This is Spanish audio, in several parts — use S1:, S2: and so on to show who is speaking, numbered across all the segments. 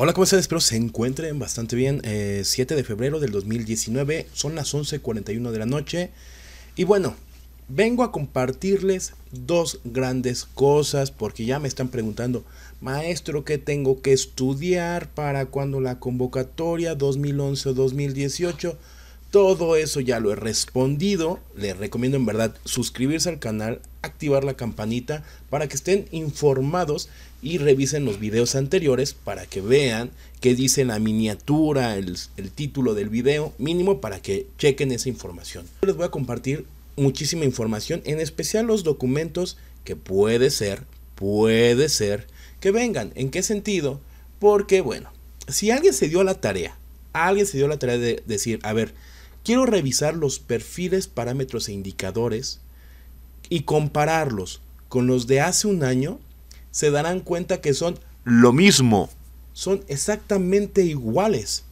S1: Hola, ¿cómo están? Espero se encuentren bastante bien. 7 eh, de febrero del 2019, son las 11.41 de la noche. Y bueno, vengo a compartirles dos grandes cosas porque ya me están preguntando, maestro, ¿qué tengo que estudiar para cuando la convocatoria 2011-2018? Todo eso ya lo he respondido. Les recomiendo en verdad suscribirse al canal, activar la campanita para que estén informados y revisen los videos anteriores para que vean qué dice la miniatura, el, título del video mínimo para que chequen esa información. Les voy a compartir muchísima información, en especial los documentos que puede ser, puede ser que vengan. ¿En qué sentido? Porque bueno, si alguien se dio la tarea, alguien se dio la tarea de decir, a ver, quiero revisar los perfiles, parámetros e indicadores y compararlos con los de hace un año, se darán cuenta que son lo mismo. Son exactamente iguales.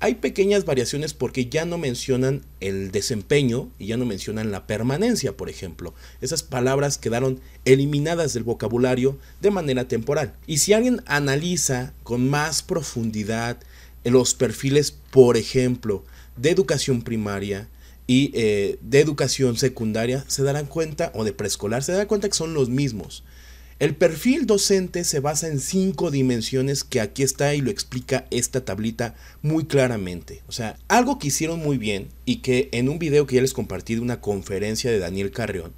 S1: Hay pequeñas variaciones porque ya no mencionan el desempeño y ya no mencionan la permanencia, por ejemplo. Esas palabras quedaron eliminadas del vocabulario de manera temporal. Y si alguien analiza con más profundidad los perfiles, por ejemplo, de educación primaria y eh, de educación secundaria se darán cuenta, o de preescolar, se darán cuenta que son los mismos. El perfil docente se basa en cinco dimensiones que aquí está y lo explica esta tablita muy claramente. O sea, algo que hicieron muy bien y que en un video que ya les compartí de una conferencia de Daniel Carrión,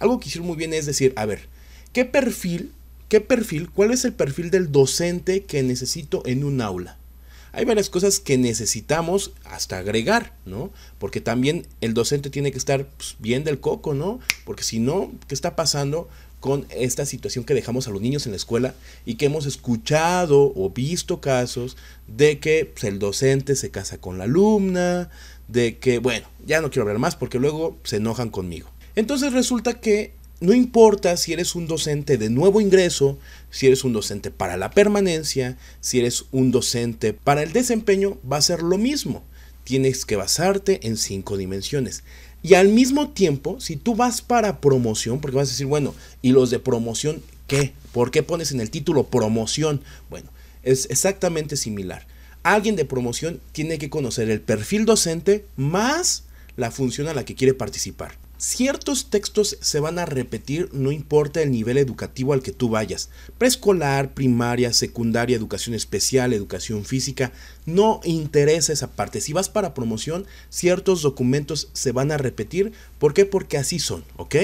S1: algo que hicieron muy bien es decir, a ver, ¿qué perfil, qué perfil, cuál es el perfil del docente que necesito en un aula? Hay varias cosas que necesitamos hasta agregar, ¿no? Porque también el docente tiene que estar pues, bien del coco, ¿no? Porque si no, ¿qué está pasando? con esta situación que dejamos a los niños en la escuela y que hemos escuchado o visto casos de que pues, el docente se casa con la alumna, de que, bueno, ya no quiero hablar más porque luego se enojan conmigo. Entonces resulta que no importa si eres un docente de nuevo ingreso, si eres un docente para la permanencia, si eres un docente para el desempeño, va a ser lo mismo. Tienes que basarte en cinco dimensiones. Y al mismo tiempo, si tú vas para promoción, porque vas a decir, bueno, ¿y los de promoción qué? ¿Por qué pones en el título promoción? Bueno, es exactamente similar. Alguien de promoción tiene que conocer el perfil docente más la función a la que quiere participar. Ciertos textos se van a repetir no importa el nivel educativo al que tú vayas, preescolar, primaria, secundaria, educación especial, educación física, no interesa esa parte. Si vas para promoción, ciertos documentos se van a repetir. ¿Por qué? Porque así son, ¿ok?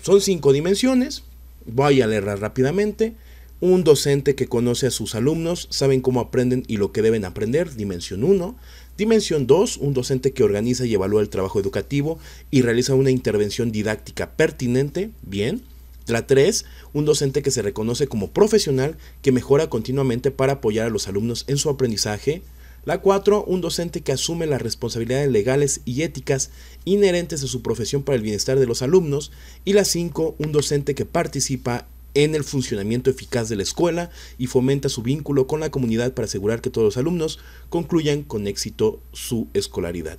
S1: Son cinco dimensiones, voy a leerlas rápidamente. Un docente que conoce a sus alumnos, saben cómo aprenden y lo que deben aprender, dimensión 1. Dimensión 2, un docente que organiza y evalúa el trabajo educativo y realiza una intervención didáctica pertinente, bien. La 3, un docente que se reconoce como profesional que mejora continuamente para apoyar a los alumnos en su aprendizaje. La 4, un docente que asume las responsabilidades legales y éticas inherentes a su profesión para el bienestar de los alumnos. Y la 5, un docente que participa en el funcionamiento eficaz de la escuela y fomenta su vínculo con la comunidad para asegurar que todos los alumnos concluyan con éxito su escolaridad.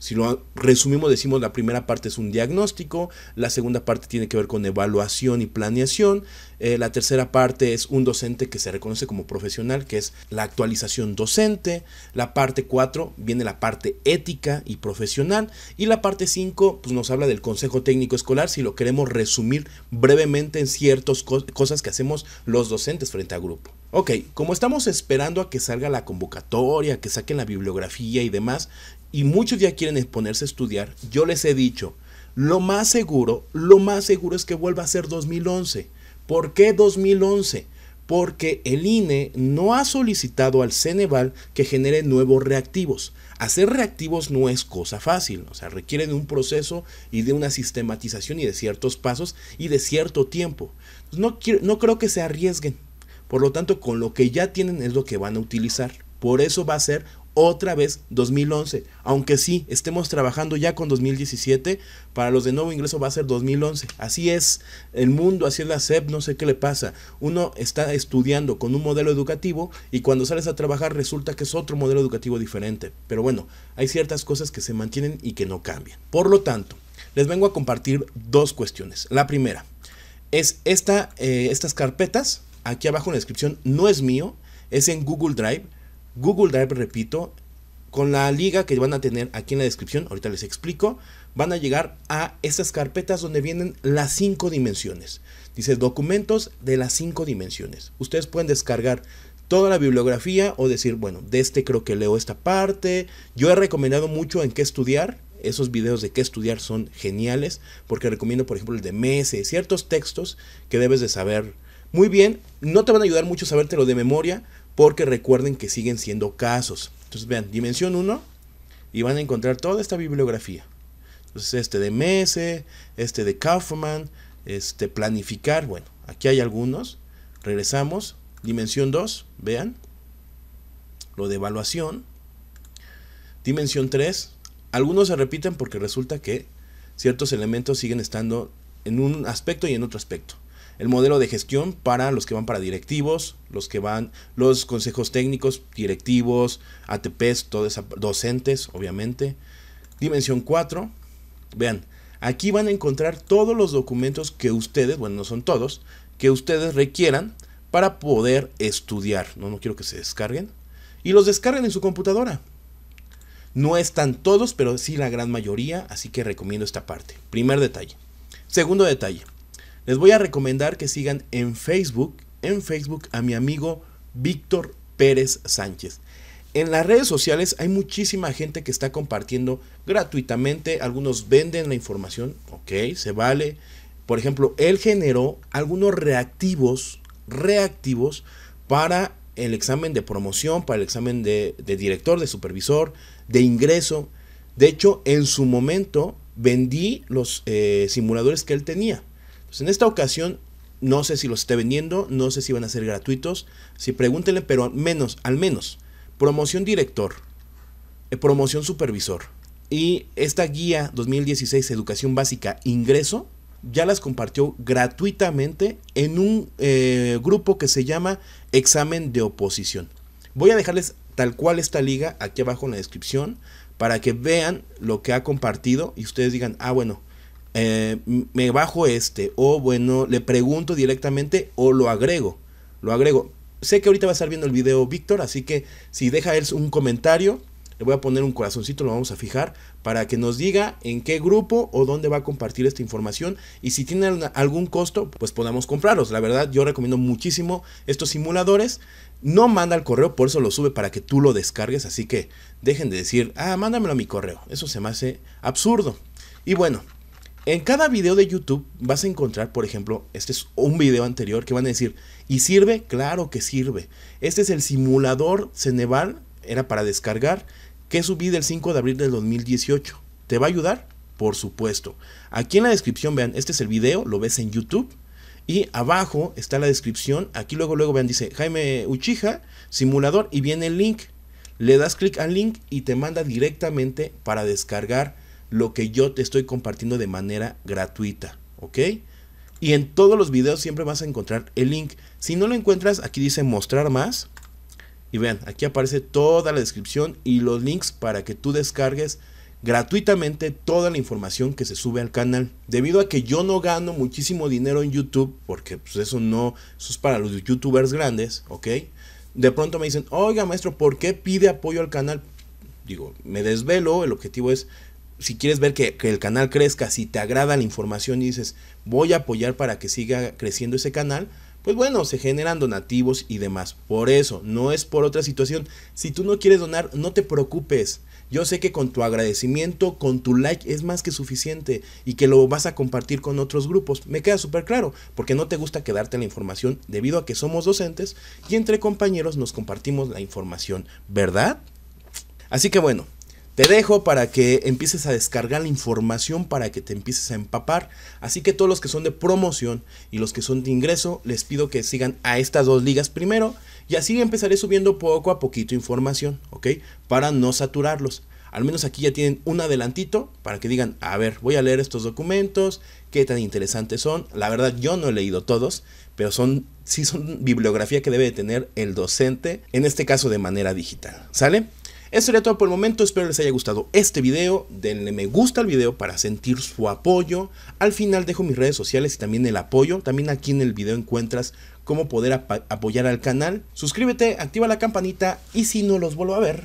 S1: Si lo resumimos, decimos la primera parte es un diagnóstico, la segunda parte tiene que ver con evaluación y planeación, eh, la tercera parte es un docente que se reconoce como profesional, que es la actualización docente, la parte cuatro viene la parte ética y profesional, y la parte cinco pues, nos habla del consejo técnico escolar, si lo queremos resumir brevemente en ciertas cosas que hacemos los docentes frente al grupo. Ok, como estamos esperando a que salga la convocatoria, que saquen la bibliografía y demás, y muchos ya quieren ponerse a estudiar, yo les he dicho, lo más seguro, lo más seguro es que vuelva a ser 2011. ¿Por qué 2011? Porque el INE no ha solicitado al Ceneval que genere nuevos reactivos. Hacer reactivos no es cosa fácil, o sea, requiere de un proceso y de una sistematización y de ciertos pasos y de cierto tiempo. No, quiero, no creo que se arriesguen por lo tanto, con lo que ya tienen es lo que van a utilizar. Por eso va a ser otra vez 2011. Aunque sí, estemos trabajando ya con 2017, para los de nuevo ingreso va a ser 2011. Así es el mundo, así es la SEP, no sé qué le pasa. Uno está estudiando con un modelo educativo y cuando sales a trabajar resulta que es otro modelo educativo diferente. Pero bueno, hay ciertas cosas que se mantienen y que no cambian. Por lo tanto, les vengo a compartir dos cuestiones. La primera es esta, eh, estas carpetas aquí abajo en la descripción, no es mío, es en Google Drive. Google Drive, repito, con la liga que van a tener aquí en la descripción, ahorita les explico, van a llegar a esas carpetas donde vienen las cinco dimensiones. Dice documentos de las cinco dimensiones. Ustedes pueden descargar toda la bibliografía o decir, bueno, de este creo que leo esta parte. Yo he recomendado mucho en qué estudiar. Esos videos de qué estudiar son geniales porque recomiendo, por ejemplo, el de Mese, ciertos textos que debes de saber muy bien, no te van a ayudar mucho sabértelo de memoria porque recuerden que siguen siendo casos. Entonces vean, dimensión 1 y van a encontrar toda esta bibliografía. Entonces este de Mese, este de Kaufman, este planificar, bueno, aquí hay algunos. Regresamos, dimensión 2, vean, lo de evaluación. Dimensión 3, algunos se repiten porque resulta que ciertos elementos siguen estando en un aspecto y en otro aspecto el modelo de gestión para los que van para directivos, los que van, los consejos técnicos, directivos, ATPs, todos docentes, obviamente. Dimensión 4, vean, aquí van a encontrar todos los documentos que ustedes, bueno, no son todos, que ustedes requieran para poder estudiar. No, no quiero que se descarguen. Y los descarguen en su computadora. No están todos, pero sí la gran mayoría, así que recomiendo esta parte. Primer detalle. Segundo detalle, les voy a recomendar que sigan en Facebook, en Facebook a mi amigo Víctor Pérez Sánchez. En las redes sociales hay muchísima gente que está compartiendo gratuitamente, algunos venden la información, ok, se vale. Por ejemplo, él generó algunos reactivos, reactivos para el examen de promoción, para el examen de, director, de supervisor, de ingreso. De hecho, en su momento vendí los eh, simuladores que él tenía. Pues, en esta ocasión no sé si los esté vendiendo, no sé si van a ser gratuitos. Si pregúntenle, pero al menos, al menos, promoción director, eh, promoción supervisor y esta guía 2016 Educación Básica Ingreso ya las compartió gratuitamente en un eh, grupo que se llama Examen de Oposición. Voy a dejarles tal cual esta liga aquí abajo en la descripción para que vean lo que ha compartido y ustedes digan, ah, bueno, eh, me bajo este, o bueno, le pregunto directamente o lo agrego, lo agrego. Sé que ahorita va a estar viendo el video Víctor, así que si deja él un comentario, le voy a poner un corazoncito, lo vamos a fijar, para que nos diga en qué grupo o dónde va a compartir esta información y si tiene algún costo, pues podamos comprarlos. La verdad, yo recomiendo muchísimo estos simuladores. No manda el correo, por eso lo sube para que tú lo descargues, así que dejen de decir, ah, mándamelo a mi correo. Eso se me hace absurdo. Y bueno, en cada video de YouTube vas a encontrar, por ejemplo, este es un video anterior que van a decir, ¿y sirve? Claro que sirve. Este es el simulador Ceneval, era para descargar, que subí del 5 de abril del 2018. ¿Te va a ayudar? Por supuesto. Aquí en la descripción, vean, este es el video, lo ves en YouTube. Y abajo está la descripción, aquí luego, luego, vean, dice Jaime Uchija, simulador, y viene el link. Le das clic al link y te manda directamente para descargar lo que yo te estoy compartiendo de manera gratuita, ¿ok? Y en todos los videos siempre vas a encontrar el link. Si no lo encuentras, aquí dice mostrar más. Y vean, aquí aparece toda la descripción y los links para que tú descargues gratuitamente toda la información que se sube al canal. Debido a que yo no gano muchísimo dinero en YouTube, porque pues, eso no, eso es para los youtubers grandes, ¿ok? De pronto me dicen, oiga maestro, ¿por qué pide apoyo al canal? Digo, me desvelo, el objetivo es si quieres ver que, que, el canal crezca, si te agrada la información y dices, voy a apoyar para que siga creciendo ese canal, pues bueno, se generan donativos y demás. Por eso, no es por otra situación. Si tú no quieres donar, no te preocupes. Yo sé que con tu agradecimiento, con tu like es más que suficiente y que lo vas a compartir con otros grupos. Me queda súper claro, porque no te gusta quedarte la información debido a que somos docentes y entre compañeros nos compartimos la información, ¿verdad? Así que bueno, te dejo para que empieces a descargar la información, para que te empieces a empapar. Así que todos los que son de promoción y los que son de ingreso, les pido que sigan a estas dos ligas primero y así empezaré subiendo poco a poquito información, ¿ok? Para no saturarlos. Al menos aquí ya tienen un adelantito para que digan, a ver, voy a leer estos documentos, qué tan interesantes son. La verdad yo no he leído todos, pero son sí son bibliografía que debe tener el docente, en este caso de manera digital. ¿Sale? Eso sería todo por el momento, espero les haya gustado este video, denle me gusta al video para sentir su apoyo, al final dejo mis redes sociales y también el apoyo, también aquí en el video encuentras cómo poder apoyar al canal, suscríbete, activa la campanita y si no los vuelvo a ver,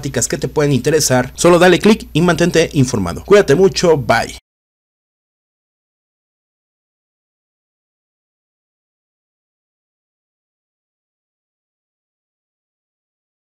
S1: que te pueden interesar, solo dale clic y mantente informado. Cuídate mucho, bye.